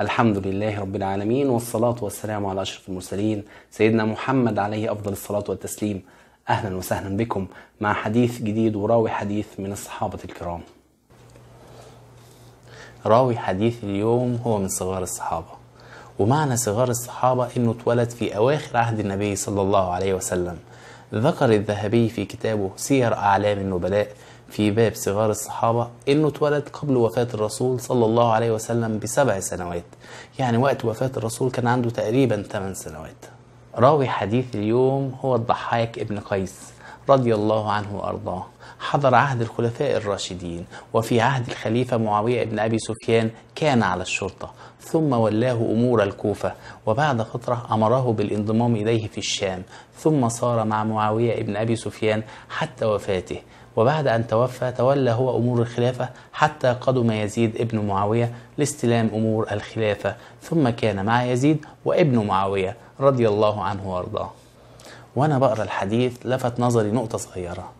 الحمد لله رب العالمين والصلاة والسلام على أشرف المرسلين سيدنا محمد عليه أفضل الصلاة والتسليم أهلا وسهلا بكم مع حديث جديد وراوي حديث من الصحابة الكرام راوي حديث اليوم هو من صغار الصحابة ومعنى صغار الصحابة أنه اتولد في أواخر عهد النبي صلى الله عليه وسلم ذكر الذهبي في كتابه سير أعلام النبلاء في باب صغار الصحابة انه اتولد قبل وفاة الرسول صلى الله عليه وسلم بسبع سنوات يعني وقت وفاة الرسول كان عنده تقريبا ثمان سنوات راوي حديث اليوم هو الضحاك ابن قيس رضي الله عنه وارضاه حضر عهد الخلفاء الراشدين وفي عهد الخليفة معاوية بن أبي سفيان كان على الشرطة ثم ولاه أمور الكوفة وبعد فترة أمره بالانضمام إليه في الشام ثم صار مع معاوية بن أبي سفيان حتى وفاته وبعد أن توفى تولى هو أمور الخلافة حتى قدم يزيد ابن معاوية لاستلام أمور الخلافة ثم كان مع يزيد وابن معاوية رضي الله عنه وارضاه وأنا بقرأ الحديث لفت نظري نقطة صغيرة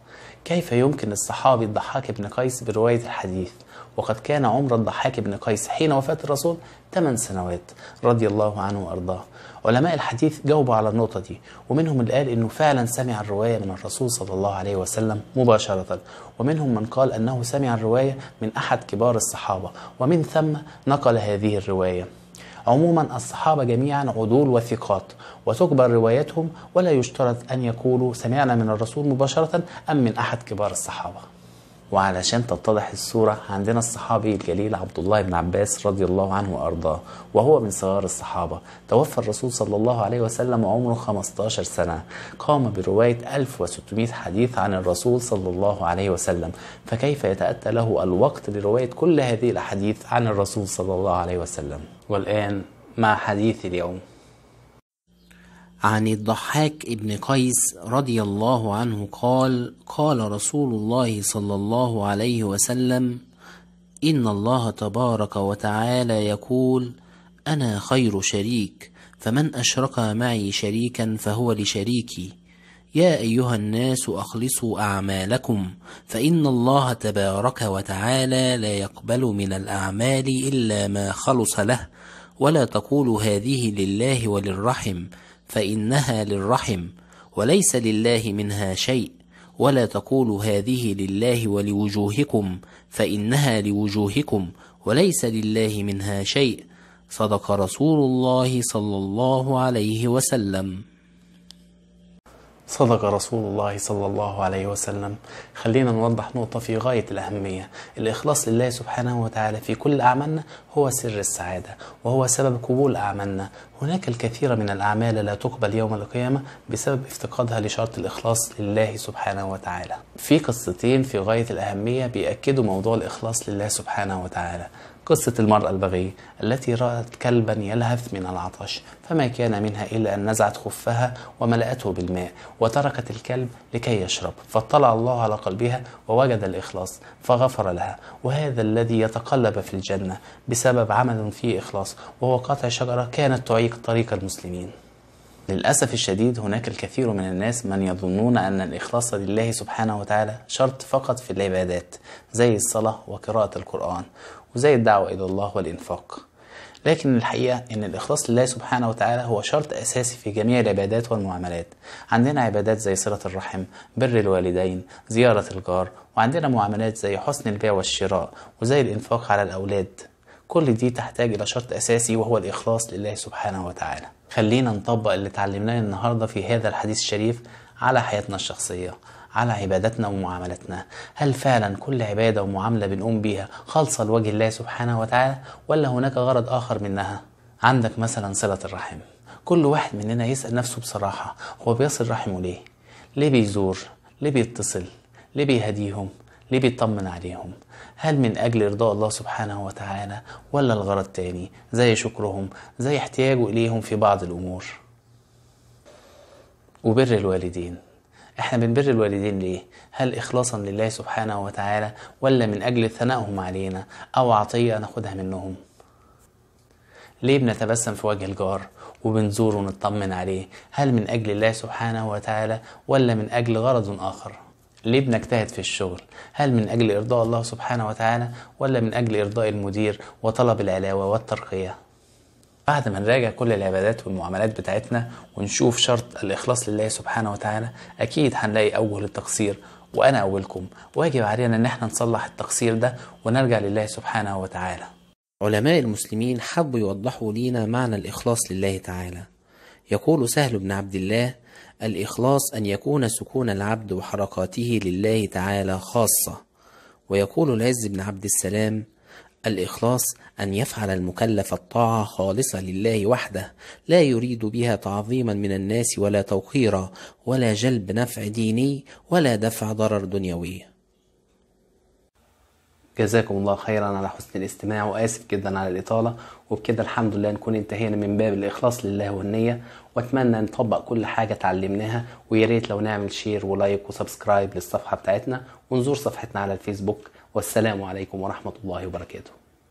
كيف يمكن للصحابي الضحاك بن قيس برواية الحديث وقد كان عمر الضحاك بن قيس حين وفاة الرسول 8 سنوات رضي الله عنه وأرضاه علماء الحديث جاوبوا على النقطة دي ومنهم اللي قال أنه فعلا سمع الرواية من الرسول صلى الله عليه وسلم مباشرة ومنهم من قال أنه سمع الرواية من أحد كبار الصحابة ومن ثم نقل هذه الرواية عموما الصحابة جميعا عدول وثقات وتكبر روايتهم ولا يشترط أن يقولوا سمعنا من الرسول مباشرة أم من أحد كبار الصحابة وعلشان تتضح الصورة عندنا الصحابي الجليل عبد الله بن عباس رضي الله عنه وأرضاه وهو من صغار الصحابة توفى الرسول صلى الله عليه وسلم وعمره 15 سنة قام برواية 1600 حديث عن الرسول صلى الله عليه وسلم فكيف يتأتى له الوقت لرواية كل هذه الأحاديث عن الرسول صلى الله عليه وسلم والآن مع حديث اليوم عن الضحاك ابن قيس رضي الله عنه قال قال رسول الله صلى الله عليه وسلم إن الله تبارك وتعالى يقول أنا خير شريك فمن أشرك معي شريكا فهو لشريكي يا أيها الناس أخلصوا أعمالكم فإن الله تبارك وتعالى لا يقبل من الأعمال إلا ما خلص له ولا تقولوا هذه لله وللرحم فإنها للرحم وليس لله منها شيء ولا تقولوا هذه لله ولوجوهكم فإنها لوجوهكم وليس لله منها شيء صدق رسول الله صلى الله عليه وسلم صدق رسول الله صلى الله عليه وسلم خلينا نوضح نقطة في غاية الأهمية الإخلاص لله سبحانه وتعالى في كل أعمالنا هو سر السعادة وهو سبب قبول أعمالنا هناك الكثير من الأعمال لا تقبل يوم القيامة بسبب افتقادها لشرط الإخلاص لله سبحانه وتعالى في قصتين في غاية الأهمية بيأكدوا موضوع الإخلاص لله سبحانه وتعالى قصة المرأة البغي التي رأت كلبا يلهث من العطش فما كان منها إلا أن نزعت خفها وملأته بالماء وتركت الكلب لكي يشرب فاطلع الله على قلبها ووجد الإخلاص فغفر لها وهذا الذي يتقلب في الجنة بسبب عمل فيه إخلاص وهو قطع شجرة كانت تعيق طريق المسلمين للأسف الشديد هناك الكثير من الناس من يظنون أن الإخلاص لله سبحانه وتعالى شرط فقط في العبادات زي الصلاة وقراءة القرآن وزي الدعوة إلى الله والإنفاق لكن الحقيقة أن الإخلاص لله سبحانه وتعالى هو شرط أساسي في جميع العبادات والمعاملات عندنا عبادات زي صلة الرحم بر الوالدين زيارة الجار وعندنا معاملات زي حسن البيع والشراء وزي الإنفاق على الأولاد كل دي تحتاج إلى شرط أساسي وهو الإخلاص لله سبحانه وتعالى خلينا نطبق اللي اتعلمناه النهاردة في هذا الحديث الشريف على حياتنا الشخصية على عباداتنا ومعاملاتنا هل فعلا كل عبادة ومعاملة بنقوم بيها خالصة لوجه الله سبحانه وتعالى ولا هناك غرض آخر منها عندك مثلا صلة الرحم كل واحد مننا يسأل نفسه بصراحة هو بيصل رحمه ليه ليه بيزور ليه بيتصل ليه بيهديهم ليه بيطمن عليهم هل من أجل إرضاء الله سبحانه وتعالى ولا الغرض تاني زي شكرهم زي احتياجه إليهم في بعض الأمور وبر الوالدين احنا بنبر الوالدين ليه هل إخلاصا لله سبحانه وتعالى ولا من أجل ثنائهم علينا أو عطية ناخدها منهم ليه بنتبسم في وجه الجار وبنزوره ونطمن عليه هل من أجل الله سبحانه وتعالى ولا من أجل غرض آخر ليه بنجتهد في الشغل هل من أجل إرضاء الله سبحانه وتعالى ولا من أجل إرضاء المدير وطلب العلاوة والترقية بعد ما نراجع كل العبادات والمعاملات بتاعتنا ونشوف شرط الإخلاص لله سبحانه وتعالى أكيد هنلاقي أول التقصير وأنا أولكم واجب علينا إن احنا نصلح التقصير ده ونرجع لله سبحانه وتعالى علماء المسلمين حبوا يوضحوا لينا معنى الإخلاص لله تعالى يقول سهل بن عبد الله الإخلاص أن يكون سكون العبد وحركاته لله تعالى خاصة ويقول العز بن عبد السلام الإخلاص أن يفعل المكلف الطاعة خالصة لله وحده لا يريد بها تعظيما من الناس ولا توقيرا ولا جلب نفع ديني ولا دفع ضرر دنيوي جزاكم الله خيرا على حسن الاستماع وآسف جدا على الإطالة وبكده الحمد لله نكون انتهينا من باب الإخلاص لله والنية وأتمنى نطبق كل حاجة اتعلمناها ويا ريت لو نعمل شير ولايك وسبسكرايب للصفحة بتاعتنا ونزور صفحتنا على الفيسبوك والسلام عليكم ورحمة الله وبركاته